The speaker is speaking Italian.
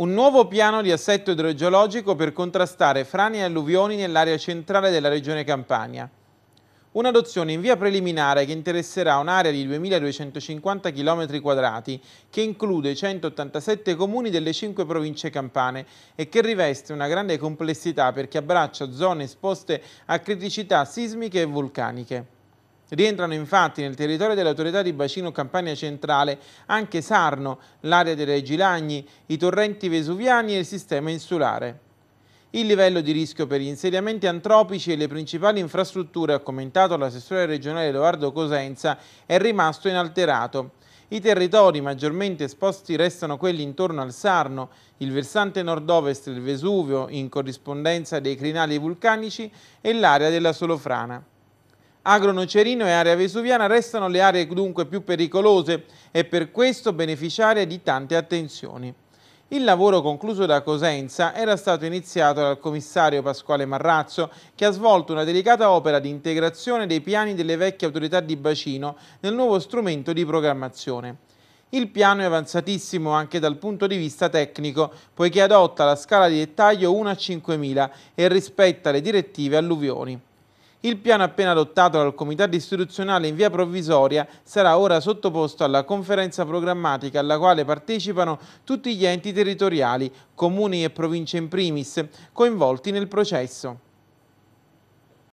Un nuovo piano di assetto idrogeologico per contrastare frane e alluvioni nell'area centrale della regione Campania. Un'adozione in via preliminare che interesserà un'area di 2.250 km quadrati che include 187 comuni delle 5 province campane e che riveste una grande complessità perché abbraccia zone esposte a criticità sismiche e vulcaniche. Rientrano infatti nel territorio dell'autorità di bacino Campania Centrale anche Sarno, l'area dei Regilagni, i torrenti vesuviani e il sistema insulare. Il livello di rischio per gli insediamenti antropici e le principali infrastrutture, ha commentato l'assessore regionale Edoardo Cosenza, è rimasto inalterato. I territori maggiormente esposti restano quelli intorno al Sarno, il versante nord-ovest del Vesuvio in corrispondenza dei crinali vulcanici e l'area della Solofrana. Agro-Nocerino e area vesuviana restano le aree dunque più pericolose e per questo beneficiarie di tante attenzioni. Il lavoro concluso da Cosenza era stato iniziato dal commissario Pasquale Marrazzo che ha svolto una delicata opera di integrazione dei piani delle vecchie autorità di bacino nel nuovo strumento di programmazione. Il piano è avanzatissimo anche dal punto di vista tecnico, poiché adotta la scala di dettaglio 1 a 5.000 e rispetta le direttive alluvioni. Il piano appena adottato dal Comitato istituzionale in via provvisoria sarà ora sottoposto alla conferenza programmatica alla quale partecipano tutti gli enti territoriali, comuni e province in primis, coinvolti nel processo.